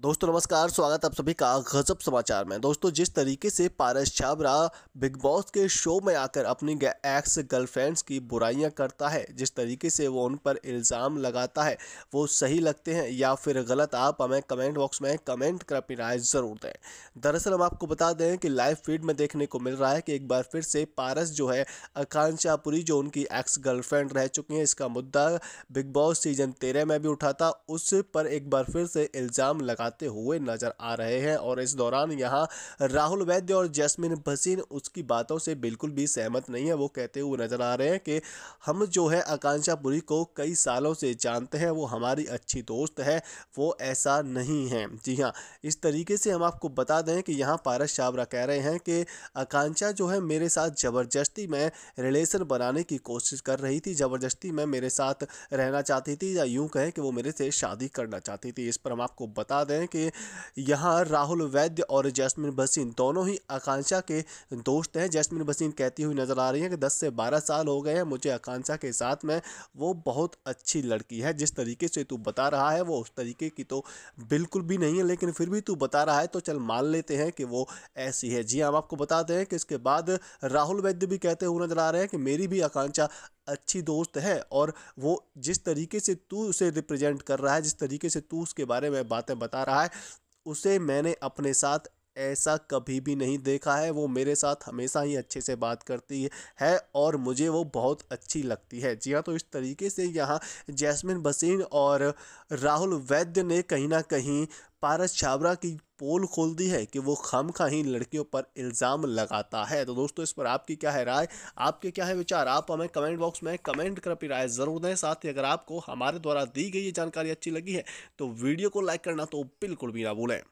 दोस्तों नमस्कार स्वागत आप सभी का गजब समाचार में दोस्तों जिस तरीके से पारस छाबरा बिग बॉस के शो में आकर अपनी एक्स गर्लफ्रेंड्स की बुराइयां करता है जिस तरीके से वो उन पर इल्ज़ाम लगाता है वो सही लगते हैं या फिर गलत आप हमें कमेंट बॉक्स में कमेंट कर अपनी राय ज़रूर दें दरअसल हम आपको बता दें कि लाइव फीड में देखने को मिल रहा है कि एक बार फिर से पारस जो है आकांक्षापुरी जो उनकी एक्स गर्लफ्रेंड रह चुकी हैं इसका मुद्दा बिग बॉस सीजन तेरह में भी उठा था उस पर एक बार फिर से इल्ज़ाम लगा लगाते हुए नजर आ रहे हैं और इस दौरान यहाँ राहुल वैद्य और जैस्मिन भसीन उसकी बातों से बिल्कुल भी सहमत नहीं है वो कहते हुए नजर आ रहे हैं कि हम जो है आकांक्षा पुरी को कई सालों से जानते हैं वो हमारी अच्छी दोस्त है वो ऐसा नहीं है जी हाँ इस तरीके से हम आपको बता दें कि यहाँ पारस छाबरा कह रहे हैं कि आकांक्षा जो है मेरे साथ ज़बरदस्ती में रिलेशन बनाने की कोशिश कर रही थी ज़बरदस्ती में मेरे साथ रहना चाहती थी या यूं कहें कि वो मेरे से शादी करना चाहती थी इस पर हम आपको बता दें दें कि यहाँ राहुल वैद्य और जैस्मिन भसीन दोनों ही आकांक्षा के दोस्त हैं जैस्मिन भसीन कहती हुई नज़र आ रही हैं कि 10 से 12 साल हो गए हैं मुझे आकांक्षा के साथ में वो बहुत अच्छी लड़की है जिस तरीके से तू बता रहा है वो उस तरीके की तो बिल्कुल भी नहीं है लेकिन फिर भी तू बता रहा है तो चल मान लेते हैं कि वो ऐसी है जी हाँ, हम आपको बताते हैं कि इसके बाद राहुल वैद्य भी कहते हुए नज़र आ रहे हैं कि मेरी भी आकांक्षा अच्छी दोस्त है और वो जिस तरीके से तू उसे रिप्रेजेंट कर रहा है जिस तरीके से तू उसके बारे में बातें बता रहा है उसे मैंने अपने साथ ऐसा कभी भी नहीं देखा है वो मेरे साथ हमेशा ही अच्छे से बात करती है और मुझे वो बहुत अच्छी लगती है जी हाँ तो इस तरीके से यहाँ जैस्मिन बसीन और राहुल वैद्य ने कहीं ना कहीं पारस छाबरा की पोल खोल दी है कि वो खम खाही ही लड़कियों पर इल्ज़ाम लगाता है तो दोस्तों इस पर आपकी क्या है राय आपके क्या है विचार आप हमें कमेंट बॉक्स में कमेंट कर अपनी राय ज़रूर दें साथ ही अगर आपको हमारे द्वारा दी गई ये जानकारी अच्छी लगी है तो वीडियो को लाइक करना तो बिल्कुल भी ना भूलें